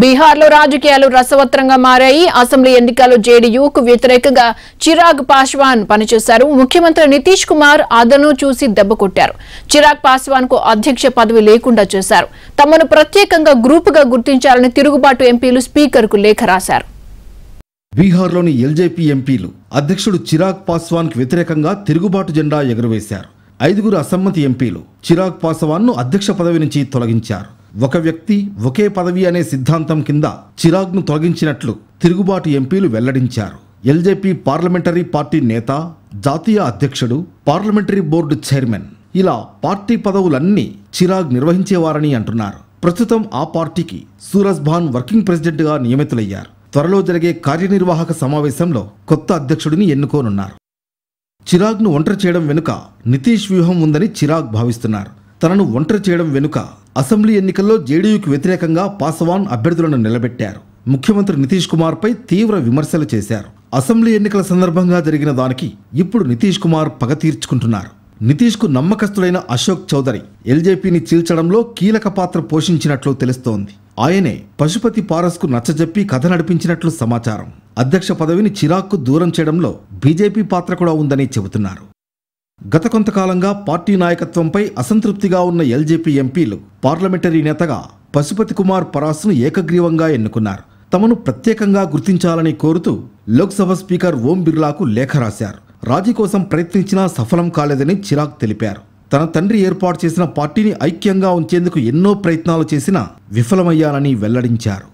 బీహార్లో రాజకీయాలు రసవత్రంగా మారాయి అసెంబ్లీ ఎన్నికల్లో జేడీయూకు వ్యతిరేకంగా చిరాగ్ పాస్వాన్ పనిచేశారు ముఖ్యమంత్రి నితీష్ కుమార్ అదను చూసి దెబ్బ కొట్టారు చిరాగ్ పాస్వాన్ కు అధ్యక్ష పదవి లేకుండా చేశారు తమను ప్రత్యేకంగా గ్రూపుగా గుర్తించాలని తిరుగుబాటు ఎంపీలు స్పీకర్కు లేఖ రాశారు బీహార్లోని ఎల్జేపీ ఎంపీలు అధ్యక్షుడు చిరాగ్ పాస్వాన్కు వ్యతిరేకంగా తిరుగుబాటు జెండా ఎగురవేశారు ఐదుగురు అసమ్మతి ఎంపీలు చిరాగ్ ను అధ్యక్ష పదవి నుంచి తొలగించారు ఒక వ్యక్తి ఒకే పదవి అనే సిద్ధాంతం కింద చిరాగ్ను తొలగించినట్లు తిరుగుబాటు ఎంపీలు వెల్లడించారు ఎల్జేపీ పార్లమెంటరీ పార్టీ నేత జాతీయ అధ్యక్షుడు పార్లమెంటరీ బోర్డు చైర్మన్ ఇలా పార్టీ పదవులన్నీ చిరాగ్ నిర్వహించేవారని అంటున్నారు ప్రస్తుతం ఆ పార్టీకి సూరజ్ భాన్ వర్కింగ్ ప్రెసిడెంట్గా నియమితులయ్యారు త్వరలో జరిగే కార్యనిర్వాహక సమావేశంలో కొత్త అధ్యక్షుడిని ఎన్నుకోనున్నారు చిరాగ్ను ఒంటరి చేయడం వెనుక నితీష్ వ్యూహం ఉందని చిరాగ్ భావిస్తున్నారు తనను ఒంటరి చేయడం వెనుక అసెంబ్లీ ఎన్నికల్లో జేడీయూకి వ్యతిరేకంగా పాసవాన్ అభ్యర్థులను నిలబెట్టారు ముఖ్యమంత్రి నితీష్ కుమార్పై తీవ్ర విమర్శలు చేశారు అసెంబ్లీ ఎన్నికల సందర్భంగా జరిగిన దానికి ఇప్పుడు నితీష్ కుమార్ పగ తీర్చుకుంటున్నారు నితీష్కు నమ్మకస్తుడైన అశోక్ చౌదరి ఎల్జేపీని చీల్చడంలో కీలక పాత్ర పోషించినట్లు తెలుస్తోంది ఆయనే పశుపతి పారస్కు నచ్చజెప్పి కథ నడిపించినట్లు సమాచారం అధ్యక్ష పదవిని చిరాక్కు దూరం చేయడంలో బీజేపీ పాత్ర కూడా ఉందని చెబుతున్నారు గత కొంతకాలంగా పార్టీ నాయకత్వంపై అసంతృప్తిగా ఉన్న ఎల్జేపీ ఎంపీలు పార్లమెంటరీ నేతగా పశుపతి కుమార్ పరాస్ను ఏకగ్రీవంగా ఎన్నుకున్నారు తమను ప్రత్యేకంగా గుర్తించాలని కోరుతూ లోక్సభ స్పీకర్ ఓం బిర్లాకు లేఖ రాశారు రాజీ కోసం ప్రయత్నించినా సఫలం కాలేదని చిరాక్ తెలిపారు తన తండ్రి ఏర్పాటు చేసిన పార్టీని ఐక్యంగా ఉంచేందుకు ఎన్నో ప్రయత్నాలు చేసినా విఫలమయ్యానని వెల్లడించారు